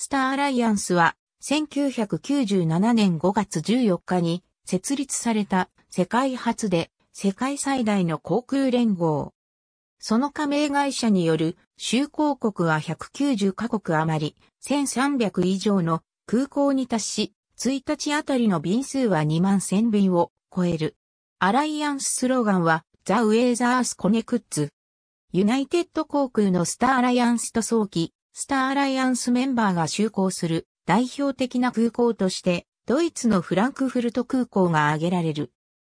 スターアライアンスは、1997年5月14日に設立された世界初で世界最大の航空連合。その加盟会社による就航国は190カ国余り、1300以上の空港に達し、1日あたりの便数は2万1000便を超える。アライアンススローガンは、The w a the r Connects。ユナイテッド航空のスターアライアンスと早期スターアライアンスメンバーが就航する代表的な空港として、ドイツのフランクフルト空港が挙げられる。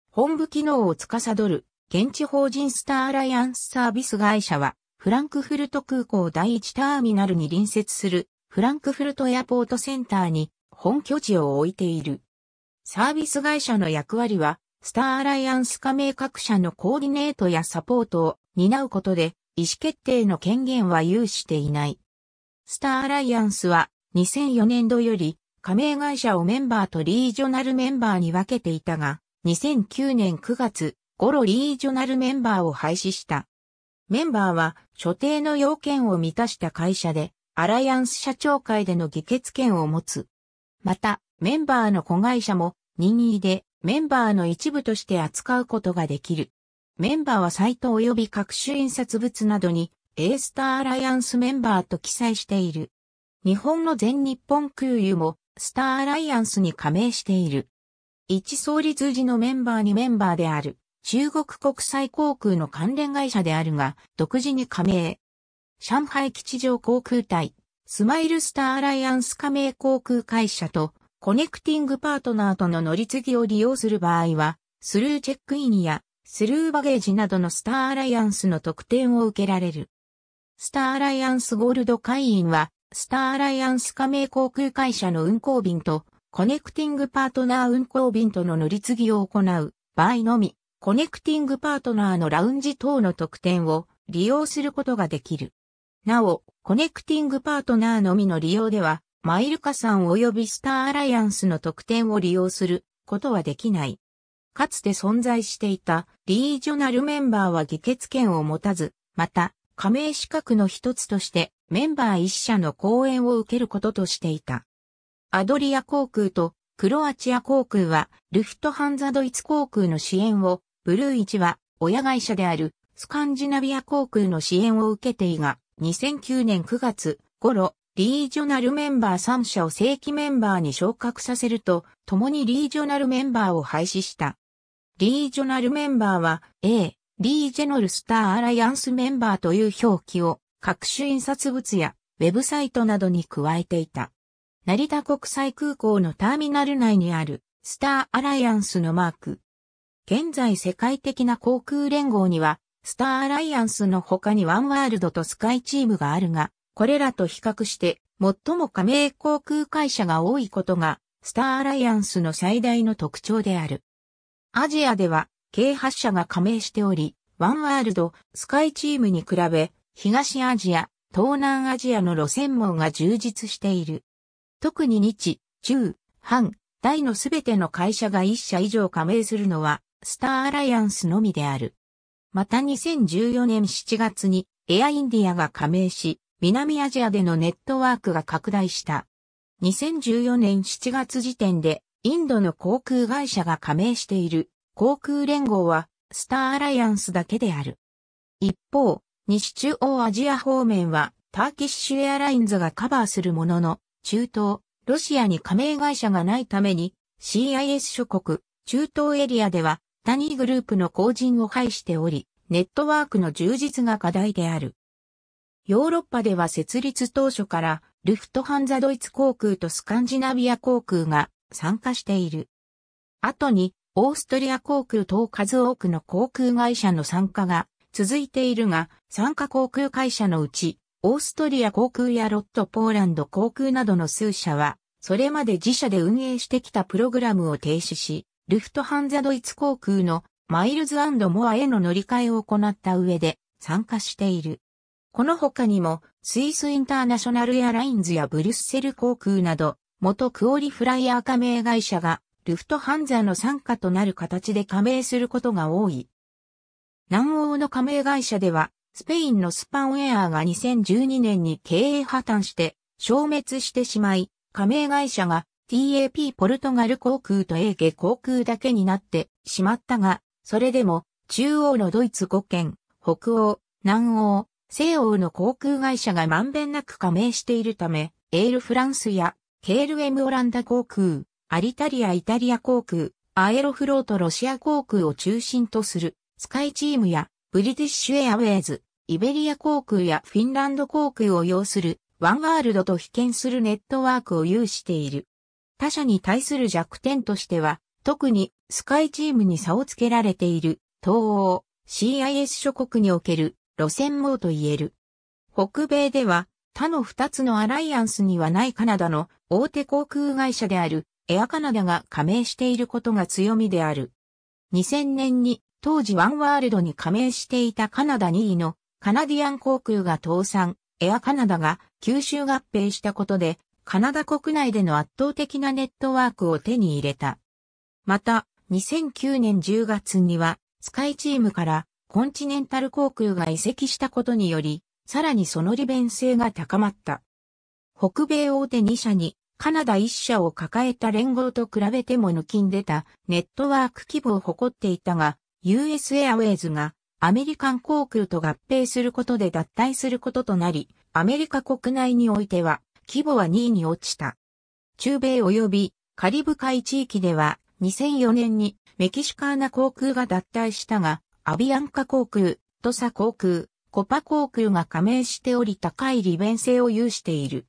本部機能を司る現地法人スターアライアンスサービス会社は、フランクフルト空港第1ターミナルに隣接するフランクフルトエアポートセンターに本拠地を置いている。サービス会社の役割は、スターアライアンス加盟各社のコーディネートやサポートを担うことで、意思決定の権限は有していない。スターアライアンスは2004年度より加盟会社をメンバーとリージョナルメンバーに分けていたが、2009年9月頃リージョナルメンバーを廃止した。メンバーは所定の要件を満たした会社で、アライアンス社長会での議決権を持つ。また、メンバーの子会社も任意でメンバーの一部として扱うことができる。メンバーはサイト及び各種印刷物などにエースターアライアンスメンバーと記載している。日本の全日本空輸もスターアライアンスに加盟している。一創立時のメンバーにメンバーである中国国際航空の関連会社であるが独自に加盟。上海基地上航空隊、スマイルスターアライアンス加盟航空会社とコネクティングパートナーとの乗り継ぎを利用する場合は、スルーチェックインやスルーバゲージなどのスターアライアンスの特典を受けられる。スターアライアンスゴールド会員は、スターアライアンス加盟航空会社の運航便と、コネクティングパートナー運航便との乗り継ぎを行う場合のみ、コネクティングパートナーのラウンジ等の特典を利用することができる。なお、コネクティングパートナーのみの利用では、マイル加算及びスターアライアンスの特典を利用することはできない。かつて存在していたリージョナルメンバーは議決権を持たず、また、加盟資格の一つとしてメンバー一社の講演を受けることとしていた。アドリア航空とクロアチア航空はルフトハンザドイツ航空の支援を、ブルー1は親会社であるスカンジナビア航空の支援を受けていが、2009年9月頃、リージョナルメンバー3社を正規メンバーに昇格させると、共にリージョナルメンバーを廃止した。リージョナルメンバーは A、リージェノルスターアライアンスメンバーという表記を各種印刷物やウェブサイトなどに加えていた。成田国際空港のターミナル内にあるスターアライアンスのマーク。現在世界的な航空連合にはスターアライアンスの他にワンワールドとスカイチームがあるが、これらと比較して最も加盟航空会社が多いことがスターアライアンスの最大の特徴である。アジアでは計8社が加盟しており、ワンワールド、スカイチームに比べ、東アジア、東南アジアの路線網が充実している。特に日、中、半、大のすべての会社が1社以上加盟するのは、スターアライアンスのみである。また2014年7月に、エアインディアが加盟し、南アジアでのネットワークが拡大した。2014年7月時点で、インドの航空会社が加盟している航空連合は、スターアライアンスだけである。一方、西中央アジア方面は、ターキッシュエアラインズがカバーするものの、中東、ロシアに加盟会社がないために、CIS 諸国、中東エリアでは、タニーグループの後陣を排しており、ネットワークの充実が課題である。ヨーロッパでは設立当初から、ルフトハンザドイツ航空とスカンジナビア航空が参加している。後にオーストリア航空等数多くの航空会社の参加が続いているが、参加航空会社のうち、オーストリア航空やロットポーランド航空などの数社は、それまで自社で運営してきたプログラムを停止し、ルフトハンザドイツ航空のマイルズモアへの乗り換えを行った上で参加している。この他にも、スイスインターナショナルエアラインズやブリュッセル航空など、元クオリフライヤー加盟会社がルフトハンザの傘下となる形で加盟することが多い。南欧の加盟会社では、スペインのスパンウェアが2012年に経営破綻して消滅してしまい、加盟会社が TAP ポルトガル航空とエーゲ航空だけになってしまったが、それでも中央のドイツ5県、北欧、南欧、西欧の航空会社がまんべんなく加盟しているため、エールフランスやケールオランダ航空、アリタリアイタリア航空、アエロフロートロシア航空を中心とする、スカイチームや、ブリティッシュエアウェイズ、イベリア航空やフィンランド航空を要する、ワンワールドと被験するネットワークを有している。他社に対する弱点としては、特にスカイチームに差をつけられている東欧 CIS 諸国における路線網と言える。北米では他の2つのアライアンスにはないカナダの大手航空会社であるエアカナダが加盟していることが強みである。2000年に当時ワンワールドに加盟していたカナダ2位のカナディアン航空が倒産、エアカナダが吸収合併したことで、カナダ国内での圧倒的なネットワークを手に入れた。また、2009年10月には、スカイチームからコンチネンタル航空が移籍したことにより、さらにその利便性が高まった。北米大手2社にカナダ一社を抱えた連合と比べても抜きんでたネットワーク規模を誇っていたが、US i r ウェイズがアメリカン航空と合併することで脱退することとなり、アメリカ国内においては規模は2位に落ちた。中米及びカリブ海地域では2004年にメキシカーナ航空が脱退したが、アビアンカ航空、トサ航空、コパ航空が加盟しており高い利便性を有している。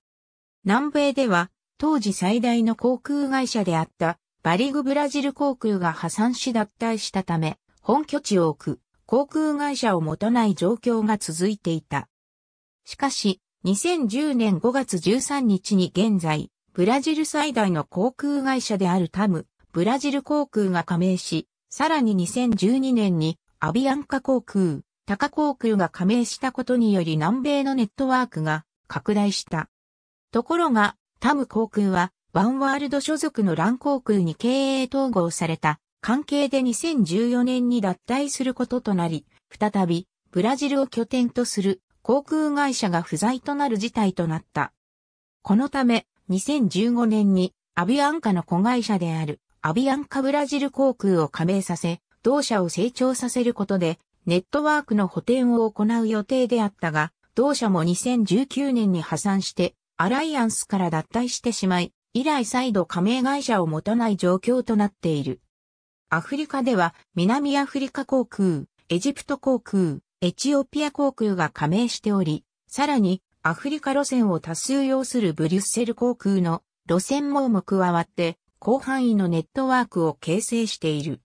南米では当時最大の航空会社であったバリグブラジル航空が破産し脱退したため、本拠地を置く航空会社を持たない状況が続いていた。しかし、2010年5月13日に現在、ブラジル最大の航空会社であるタム、ブラジル航空が加盟し、さらに2012年にアビアンカ航空、タカ航空が加盟したことにより南米のネットワークが拡大した。ところが、タム航空は、ワンワールド所属のラン航空に経営統合された関係で2014年に脱退することとなり、再びブラジルを拠点とする航空会社が不在となる事態となった。このため2015年にアビアンカの子会社であるアビアンカブラジル航空を加盟させ、同社を成長させることでネットワークの補填を行う予定であったが、同社も2019年に破産してアライアンスから脱退してしまい、以来再度加盟会社を持たない状況となっている。アフリカでは南アフリカ航空、エジプト航空、エチオピア航空が加盟しており、さらにアフリカ路線を多数要するブリュッセル航空の路線網も加わって広範囲のネットワークを形成している。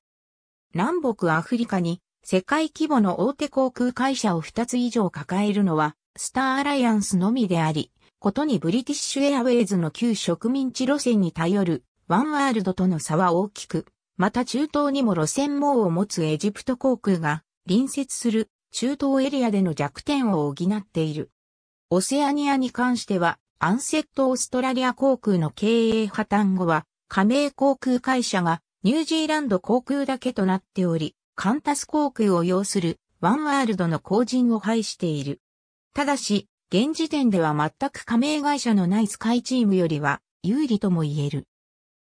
南北アフリカに世界規模の大手航空会社を2つ以上抱えるのはスターアライアンスのみであり、ことにブリティッシュエアウェイズの旧植民地路線に頼るワンワールドとの差は大きく、また中東にも路線網を持つエジプト航空が隣接する中東エリアでの弱点を補っている。オセアニアに関しては、アンセットオーストラリア航空の経営破綻後は、加盟航空会社がニュージーランド航空だけとなっており、カンタス航空を要するワンワールドの後陣を排している。ただし、現時点では全く加盟会社のないスカイチームよりは有利とも言える。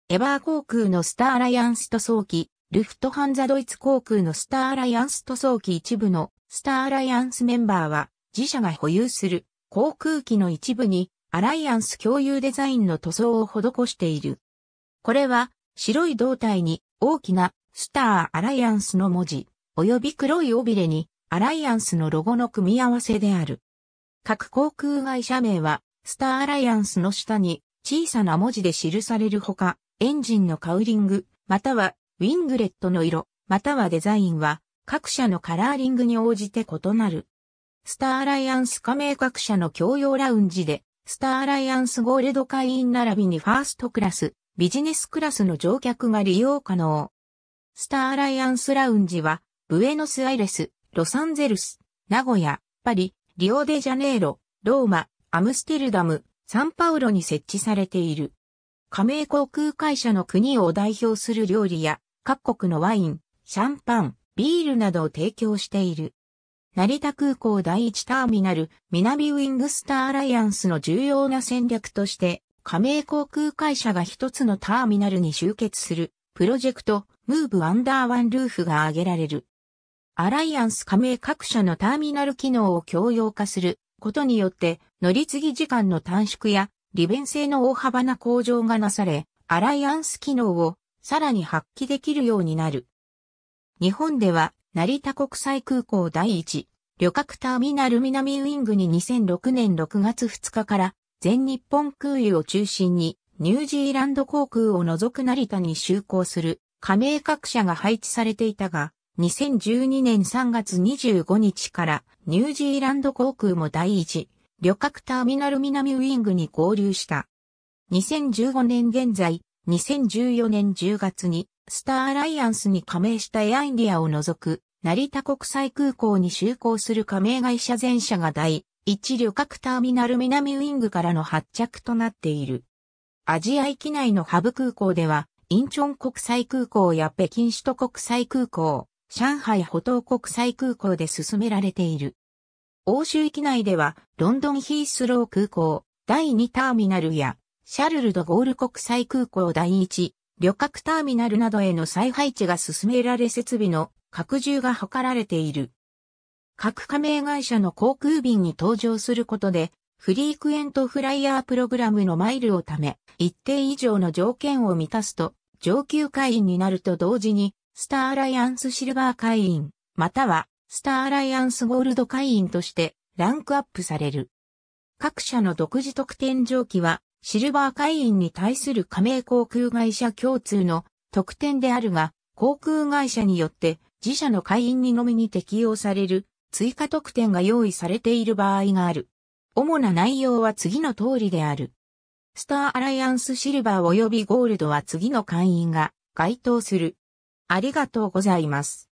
エバー航空のスターアライアンスと早期、ルフトハンザドイツ航空のスターアライアンスと早期一部のスターアライアンスメンバーは自社が保有する航空機の一部にアライアンス共有デザインの塗装を施している。これは白い胴体に大きなスターアライアンスの文字、及び黒い尾びれにアライアンスのロゴの組み合わせである。各航空会社名は、スターアライアンスの下に小さな文字で記されるほか、エンジンのカウリング、またはウィングレットの色、またはデザインは、各社のカラーリングに応じて異なる。スターアライアンス加盟各社の共用ラウンジで、スターアライアンスゴールド会員並びにファーストクラス、ビジネスクラスの乗客が利用可能。スターアライアンスラウンジは、ブエノスアイレス、ロサンゼルス、名古屋、パリ、リオデジャネイロ、ローマ、アムステルダム、サンパウロに設置されている。加盟航空会社の国を代表する料理や各国のワイン、シャンパン、ビールなどを提供している。成田空港第一ターミナル、南ウィングスターアライアンスの重要な戦略として、加盟航空会社が一つのターミナルに集結する、プロジェクト、ムーブアンダーワンルーフが挙げられる。アライアンス加盟各社のターミナル機能を共用化することによって乗り継ぎ時間の短縮や利便性の大幅な向上がなされ、アライアンス機能をさらに発揮できるようになる。日本では成田国際空港第一旅客ターミナル南ウィングに2006年6月2日から全日本空輸を中心にニュージーランド航空を除く成田に就航する加盟各社が配置されていたが、2012年3月25日からニュージーランド航空も第一旅客ターミナル南ウィングに合流した。2015年現在、2014年10月にスターアライアンスに加盟したエアインディアを除く成田国際空港に就航する加盟会社全社が第一旅客ターミナル南ウィングからの発着となっている。アジア域内のハブ空港では、インチョン国際空港や北京首都国際空港、上海歩道国際空港で進められている。欧州域内では、ロンドンヒースロー空港、第2ターミナルや、シャルルド・ゴール国際空港第1、旅客ターミナルなどへの再配置が進められ設備の拡充が図られている。各加盟会社の航空便に登場することで、フリークエントフライヤープログラムのマイルをため、一定以上の条件を満たすと、上級会員になると同時に、スターアライアンスシルバー会員、または、スターアライアンスゴールド会員として、ランクアップされる。各社の独自特典上記は、シルバー会員に対する加盟航空会社共通の特典であるが、航空会社によって自社の会員にのみに適用される追加特典が用意されている場合がある。主な内容は次の通りである。スターアライアンスシルバー及びゴールドは次の会員が該当する。ありがとうございます。